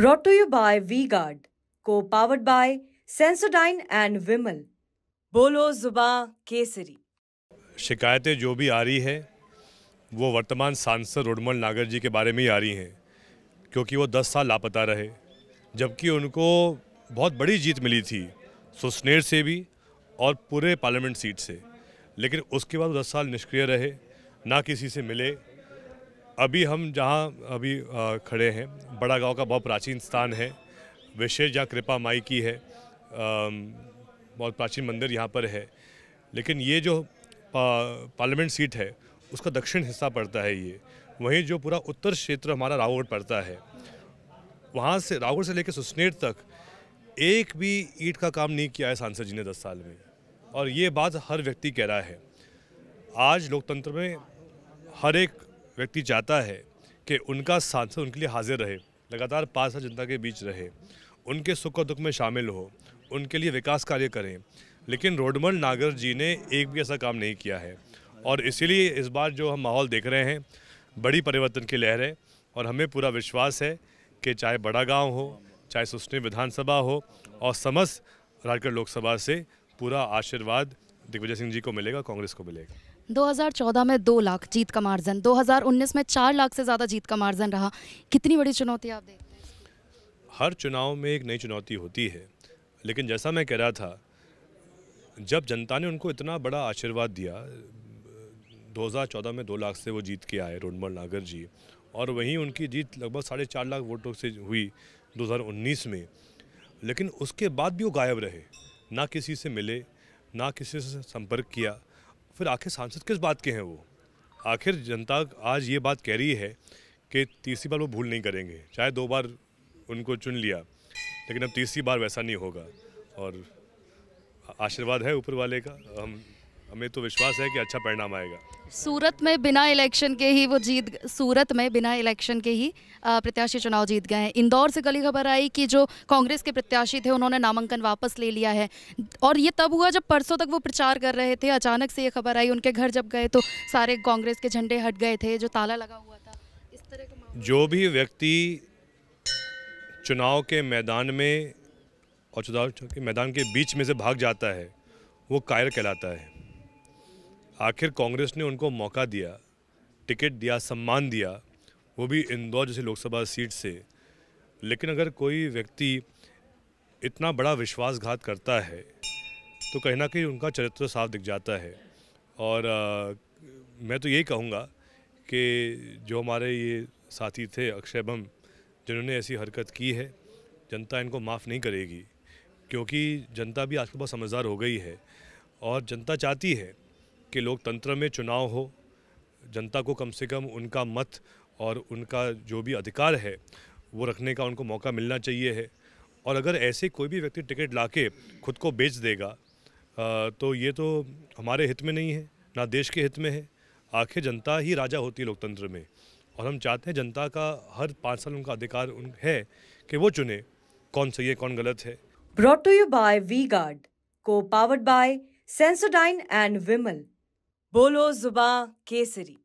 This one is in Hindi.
brought to you by V-Guard, co-powered by Sensodyne and Vimal बोलो जुबा केसरी शिकायतें जो भी आ रही है वो वर्तमान सांसद रोडमल नागर जी के बारे में ही आ रही हैं क्योंकि वो दस साल लापता रहे जबकि उनको बहुत बड़ी जीत मिली थी सुसनेर से भी और पूरे पार्लियामेंट सीट से लेकिन उसके बाद दस साल निष्क्रिय रहे ना किसी से मिले अभी हम जहाँ अभी खड़े हैं बड़ा गांव का बहुत प्राचीन स्थान है विशेष जहाँ कृपा माई की है बहुत प्राचीन मंदिर यहाँ पर है लेकिन ये जो पार्लियामेंट सीट है उसका दक्षिण हिस्सा पड़ता है ये वहीं जो पूरा उत्तर क्षेत्र हमारा रावगढ़ पड़ता है वहाँ से रावगढ़ से लेकर सुसनेर तक एक भी ईट का काम नहीं किया है सांसद जी ने दस साल में और ये बात हर व्यक्ति कह रहा है आज लोकतंत्र में हर एक व्यक्ति चाहता है कि उनका सांसद उनके लिए हाजिर रहे लगातार पाँच साल जनता के बीच रहे उनके सुख और दुख में शामिल हो उनके लिए विकास कार्य करें लेकिन रोडमल नागर जी ने एक भी ऐसा काम नहीं किया है और इसीलिए इस बार जो हम माहौल देख रहे हैं बड़ी परिवर्तन की लहर है और हमें पूरा विश्वास है कि चाहे बड़ा गांव हो चाहे सुस्ने विधानसभा हो और समस्त राजगढ़ लोकसभा से पूरा आशीर्वाद दिग्विजय सिंह जी को मिलेगा कांग्रेस को मिलेगा 2014 में दो लाख जीत का मार्जन 2019 में चार लाख से ज़्यादा जीत का मार्जन रहा कितनी बड़ी चुनौती आप देखते हैं हर चुनाव में एक नई चुनौती होती है लेकिन जैसा मैं कह रहा था जब जनता ने उनको इतना बड़ा आशीर्वाद दिया 2014 में दो लाख से वो जीत के आए रोडमल नागर जी और वहीं उनकी जीत लगभग साढ़े चार लाख वोटों से हुई 2019 में लेकिन उसके बाद भी वो गायब रहे ना किसी से मिले ना किसी से संपर्क किया फिर आखिर सांसद किस बात के हैं वो आखिर जनता आज ये बात कह रही है कि तीसरी बार वो भूल नहीं करेंगे चाहे दो बार उनको चुन लिया लेकिन अब तीसरी बार वैसा नहीं होगा और आशीर्वाद है ऊपर वाले का हम हमें तो विश्वास है कि अच्छा परिणाम आएगा सूरत में बिना इलेक्शन के ही वो जीत सूरत में बिना इलेक्शन के ही प्रत्याशी चुनाव जीत गए हैं इंदौर से गली खबर आई कि जो कांग्रेस के प्रत्याशी थे उन्होंने नामांकन वापस ले लिया है और ये तब हुआ जब परसों तक वो प्रचार कर रहे थे अचानक से ये खबर आई उनके घर जब गए तो सारे कांग्रेस के झंडे हट गए थे जो ताला लगा हुआ था इस तरह का जो भी व्यक्ति चुनाव के मैदान में और चुनाव के मैदान के बीच में से भाग जाता है वो कायर कहलाता है आखिर कांग्रेस ने उनको मौका दिया टिकट दिया सम्मान दिया वो भी इंदौर जैसी लोकसभा सीट से लेकिन अगर कोई व्यक्ति इतना बड़ा विश्वासघात करता है तो कहीं ना कहीं उनका चरित्र साफ दिख जाता है और आ, मैं तो यही कहूँगा कि जो हमारे ये साथी थे अक्षय बम जिन्होंने ऐसी हरकत की है जनता इनको माफ़ नहीं करेगी क्योंकि जनता भी आजकल तो बहुत समझदार हो गई है और जनता चाहती है कि लोकतंत्र में चुनाव हो जनता को कम से कम उनका मत और उनका जो भी अधिकार है वो रखने का उनको मौका मिलना चाहिए है और अगर ऐसे कोई भी व्यक्ति टिकट ला के खुद को बेच देगा तो ये तो हमारे हित में नहीं है ना देश के हित में है आखिर जनता ही राजा होती है लोकतंत्र में और हम चाहते हैं जनता का हर पाँच साल उनका अधिकार उन है कि वो चुने कौन सही है कौन गलत है brought to you by V Guard co powered by Sensodyne and Vimal बोलो जुबा केसरी